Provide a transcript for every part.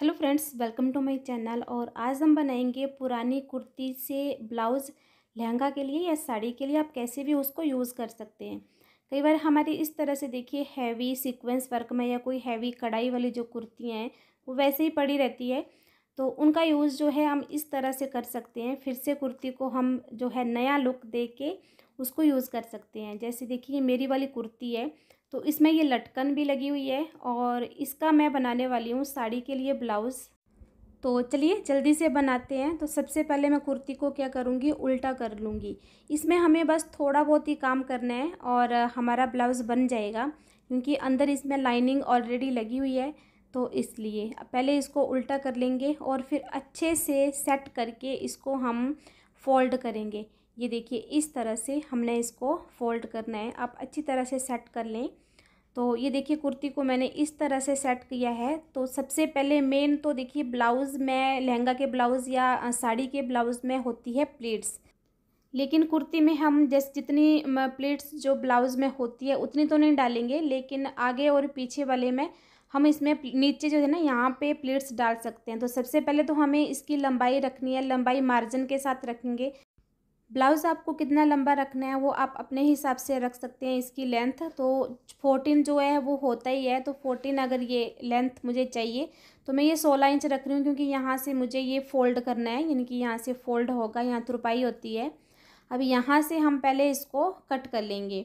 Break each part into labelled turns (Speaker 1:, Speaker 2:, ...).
Speaker 1: hello friends welcome to my channel और आज हम बनाएंगे पुरानी कुर्ती से ब्लाउज़ लहंगा के लिए या साड़ी के लिए आप कैसे भी उसको यूज़ कर सकते हैं कई बार हमारी इस तरह से देखिए हैवी सीक्वेंस वर्क में या कोई हैवी कढ़ाई वाली जो कुर्तियाँ हैं वो वैसे ही पड़ी रहती है तो उनका यूज़ जो है हम इस तरह से कर सकते हैं फिर से कुर्ती को हम जो है नया लुक दे के उसको यूज़ कर सकते हैं जैसे देखिए मेरी वाली कुर्ती है तो इसमें ये लटकन भी लगी हुई है और इसका मैं बनाने वाली हूँ साड़ी के लिए ब्लाउज़ तो चलिए जल्दी से बनाते हैं तो सबसे पहले मैं कुर्ती को क्या करूँगी उल्टा कर लूँगी इसमें हमें बस थोड़ा बहुत ही काम करना है और हमारा ब्लाउज़ बन जाएगा क्योंकि अंदर इसमें लाइनिंग ऑलरेडी लगी हुई है तो इसलिए पहले इसको उल्टा कर लेंगे और फिर अच्छे से सेट करके इसको हम फोल्ड करेंगे ये देखिए इस तरह से हमने इसको फोल्ड करना है आप अच्छी तरह से सेट कर लें तो ये देखिए कुर्ती को मैंने इस तरह से सेट किया है तो सबसे पहले मेन तो देखिए ब्लाउज़ में लहंगा के ब्लाउज़ या साड़ी के ब्लाउज़ में होती है प्लेट्स लेकिन कुर्ती में हम जैसे जितनी प्लेट्स जो ब्लाउज़ में होती है उतनी तो नहीं डालेंगे लेकिन आगे और पीछे वाले में हम इसमें नीचे जो है ना यहाँ पे प्लेट्स डाल सकते हैं तो सबसे पहले तो हमें इसकी लंबाई रखनी है लंबाई मार्जिन के साथ रखेंगे ब्लाउज़ आपको कितना लंबा रखना है वो आप अपने हिसाब से रख सकते हैं इसकी लेंथ तो फोर्टीन जो है वो होता ही है तो फोर्टीन अगर ये लेंथ मुझे चाहिए तो मैं ये सोलह इंच रख रही हूँ क्योंकि यहाँ से मुझे ये फ़ोल्ड करना है यानी कि यहाँ से फ़ोल्ड होगा यहाँ तुरपाई होती है अब यहाँ से हम पहले इसको कट कर लेंगे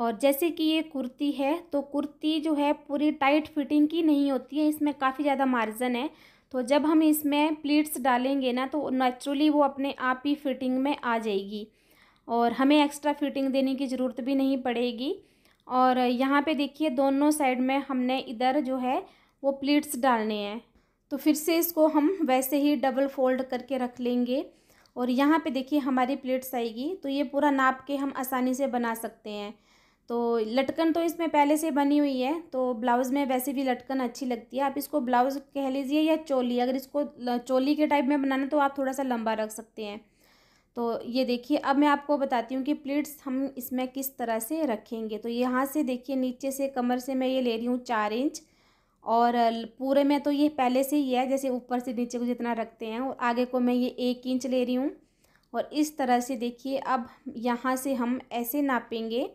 Speaker 1: और जैसे कि ये कुर्ती है तो कुर्ती जो है पूरी टाइट फिटिंग की नहीं होती है इसमें काफ़ी ज़्यादा मार्जन है तो जब हम इसमें प्लीट्स डालेंगे ना तो नेचुरली वो अपने आप ही फिटिंग में आ जाएगी और हमें एक्स्ट्रा फिटिंग देने की ज़रूरत भी नहीं पड़ेगी और यहाँ पे देखिए दोनों साइड में हमने इधर जो है वो प्लीट्स डालने हैं तो फिर से इसको हम वैसे ही डबल फोल्ड करके रख लेंगे और यहाँ पे देखिए हमारी प्लेट्स आएगी तो ये पूरा नाप के हम आसानी से बना सकते हैं तो लटकन तो इसमें पहले से बनी हुई है तो ब्लाउज़ में वैसे भी लटकन अच्छी लगती है आप इसको ब्लाउज़ कह लीजिए या चोली अगर इसको चोली के टाइप में बनाना तो आप थोड़ा सा लंबा रख सकते हैं तो ये देखिए अब मैं आपको बताती हूँ कि प्लीट्स हम इसमें किस तरह से रखेंगे तो यहाँ से देखिए नीचे से कमर से मैं ये ले रही हूँ चार इंच और पूरे में तो ये पहले से ही है जैसे ऊपर से नीचे को जितना रखते हैं और आगे को मैं ये एक इंच ले रही हूँ और इस तरह से देखिए अब यहाँ से हम ऐसे नापेंगे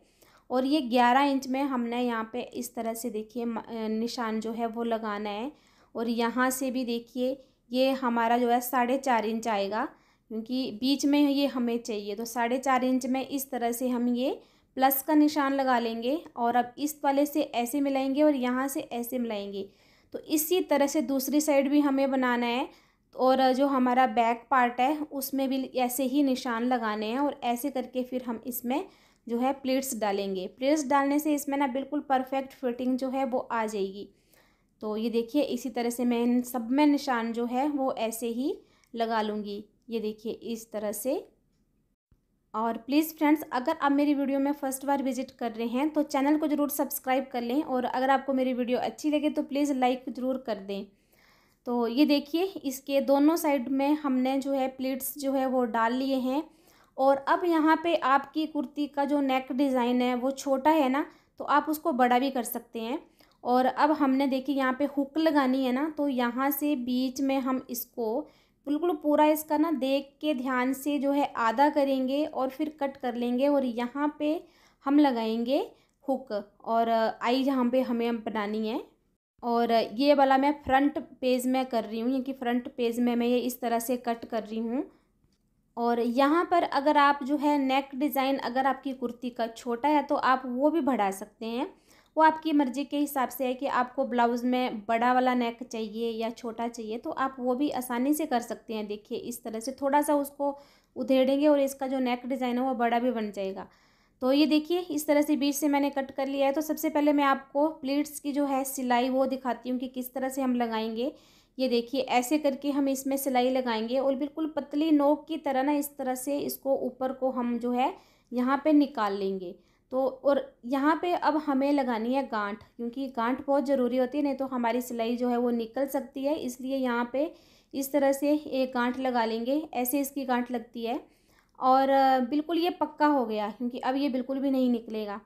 Speaker 1: और ये ग्यारह इंच में हमने यहाँ पे इस तरह से देखिए निशान जो है वो लगाना है और यहाँ से भी देखिए ये हमारा जो है साढ़े चार इंच आएगा क्योंकि बीच में ये हमें चाहिए तो साढ़े चार इंच में इस तरह से हम ये प्लस का निशान लगा लेंगे और अब इस वाले से ऐसे मिलाएंगे और यहाँ से ऐसे मिलाएंगे तो इसी तरह से दूसरी साइड भी हमें बनाना है और जो हमारा बैक पार्ट है उसमें भी ऐसे ही निशान लगाने हैं और ऐसे करके फिर हम इसमें जो है प्लेट्स डालेंगे प्लेट्स डालने से इसमें ना बिल्कुल परफेक्ट फिटिंग जो है वो आ जाएगी तो ये देखिए इसी तरह से मैं सब में निशान जो है वो ऐसे ही लगा लूँगी ये देखिए इस तरह से और प्लीज़ फ्रेंड्स अगर आप मेरी वीडियो में फ़र्स्ट बार विजिट कर रहे हैं तो चैनल को ज़रूर सब्सक्राइब कर लें और अगर आपको मेरी वीडियो अच्छी लगे तो प्लीज़ लाइक ज़रूर कर दें तो ये देखिए इसके दोनों साइड में हमने जो है प्लेट्स जो है वो डाल लिए हैं और अब यहाँ पे आपकी कुर्ती का जो नेक डिज़ाइन है वो छोटा है ना तो आप उसको बड़ा भी कर सकते हैं और अब हमने देखी यहाँ पे हुक लगानी है ना तो यहाँ से बीच में हम इसको बिल्कुल पूरा इसका ना देख के ध्यान से जो है आधा करेंगे और फिर कट कर लेंगे और यहाँ पे हम लगाएंगे हुक और आई जहाँ पे हमें बनानी है और ये वाला मैं फ्रंट पेज में कर रही हूँ यानी कि फ्रंट पेज में मैं ये इस तरह से कट कर रही हूँ और यहाँ पर अगर आप जो है नेक डिज़ाइन अगर आपकी कुर्ती का छोटा है तो आप वो भी बढ़ा सकते हैं वो आपकी मर्ज़ी के हिसाब से है कि आपको ब्लाउज़ में बड़ा वाला नेक चाहिए या छोटा चाहिए तो आप वो भी आसानी से कर सकते हैं देखिए इस तरह से थोड़ा सा उसको उधेड़ेंगे और इसका जो नेक डिज़ाइन है वो बड़ा भी बन जाएगा तो ये देखिए इस तरह से बीच से मैंने कट कर लिया है तो सबसे पहले मैं आपको प्लीट्स की जो है सिलाई वो दिखाती हूँ कि किस तरह से हम लगाएंगे ये देखिए ऐसे करके हम इसमें सिलाई लगाएंगे और बिल्कुल पतली नोक की तरह ना इस तरह से इसको ऊपर को हम जो है यहाँ पे निकाल लेंगे तो और यहाँ पे अब हमें लगानी है गांठ क्योंकि गांठ बहुत ज़रूरी होती है नहीं तो हमारी सिलाई जो है वो निकल सकती है इसलिए यहाँ पे इस तरह से एक गांठ लगा लेंगे ऐसे इसकी गांठ लगती है और बिल्कुल ये पक्का हो गया क्योंकि अब ये बिल्कुल भी नहीं निकलेगा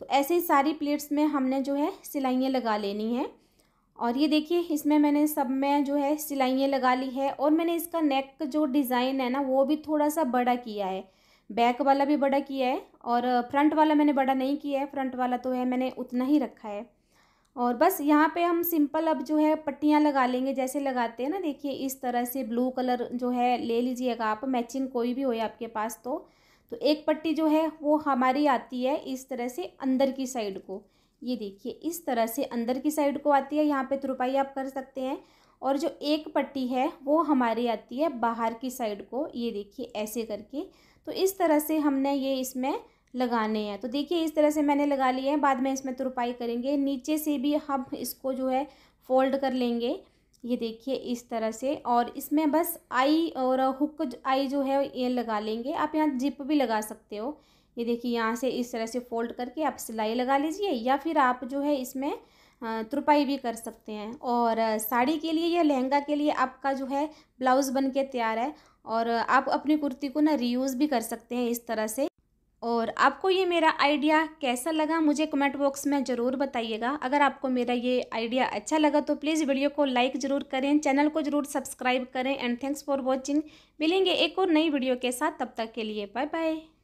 Speaker 1: तो ऐसे ही सारी प्लेट्स में हमने जो है सिलाइयाँ लगा लेनी है और ये देखिए इसमें मैंने सब में जो है सिलाइयाँ लगा ली है और मैंने इसका नेक जो डिज़ाइन है ना वो भी थोड़ा सा बड़ा किया है बैक वाला भी बड़ा किया है और फ्रंट वाला मैंने बड़ा नहीं किया है फ्रंट वाला तो है मैंने उतना ही रखा है और बस यहाँ पे हम सिंपल अब जो है पट्टियाँ लगा लेंगे जैसे लगाते हैं ना देखिए इस तरह से ब्लू कलर जो है ले लीजिएगा आप मैचिंग कोई भी हो आपके पास तो तो एक पट्टी जो है वो हमारी आती है इस तरह से अंदर की साइड को ये देखिए इस तरह से अंदर की साइड को आती है यहाँ पे तुरपाई आप कर सकते हैं और जो एक पट्टी है वो हमारी आती है बाहर की साइड को ये देखिए ऐसे करके तो इस तरह से हमने ये इसमें लगाने हैं तो देखिए इस तरह से मैंने लगा लिए हैं बाद में इसमें तुरपाई करेंगे नीचे से भी हम इसको जो है फोल्ड कर लेंगे ये देखिए इस तरह से और इसमें बस आई और हुक आई जो है ये लगा लेंगे आप यहाँ जिप भी लगा सकते हो ये देखिए यहाँ से इस तरह से फोल्ड करके आप सिलाई लगा लीजिए या फिर आप जो है इसमें तुरपाई भी कर सकते हैं और साड़ी के लिए या लहंगा के लिए आपका जो है ब्लाउज़ बन के तैयार है और आप अपनी कुर्ती को ना रीयूज़ भी कर सकते हैं इस तरह से और आपको ये मेरा आइडिया कैसा लगा मुझे कमेंट बॉक्स में ज़रूर बताइएगा अगर आपको मेरा ये आइडिया अच्छा लगा तो प्लीज़ वीडियो को लाइक ज़रूर करें चैनल को ज़रूर सब्सक्राइब करें एंड थैंक्स फॉर वॉचिंग मिलेंगे एक और नई वीडियो के साथ तब तक के लिए बाय बाय